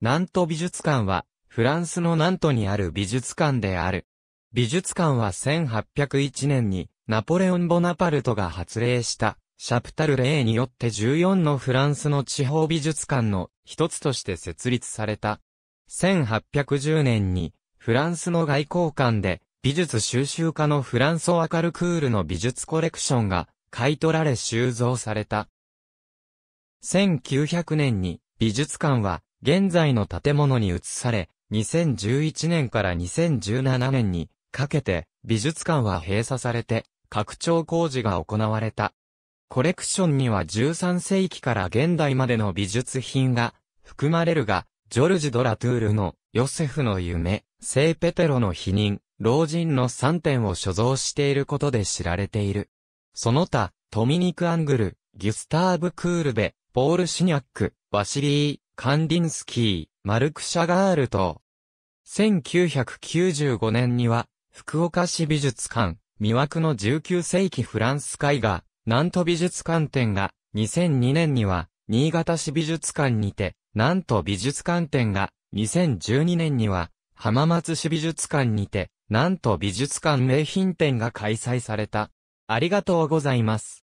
ナント美術館は、フランスのナントにある美術館である。美術館は1801年に、ナポレオン・ボナパルトが発令した、シャプタルレーによって14のフランスの地方美術館の一つとして設立された。1810年に、フランスの外交官で、美術収集家のフランソワ・カルクールの美術コレクションが買い取られ収蔵された。1900年に美術館は現在の建物に移され、2011年から2017年にかけて美術館は閉鎖されて拡張工事が行われた。コレクションには13世紀から現代までの美術品が含まれるが、ジョルジ・ドラトゥールのヨセフの夢、聖ペテロの否認、老人の3点を所蔵していることで知られている。その他、トミニク・アングル、ギュスターブ・クールベ、ポール・シニャック、ワシリー、カンディンスキー、マルクシャガールと、1995年には、福岡市美術館、魅惑の19世紀フランス絵画、南都美術館展が、2002年には、新潟市美術館にて、南都美術館展が、2012年には、浜松市美術館にて、南都美術館名品展が開催された。ありがとうございます。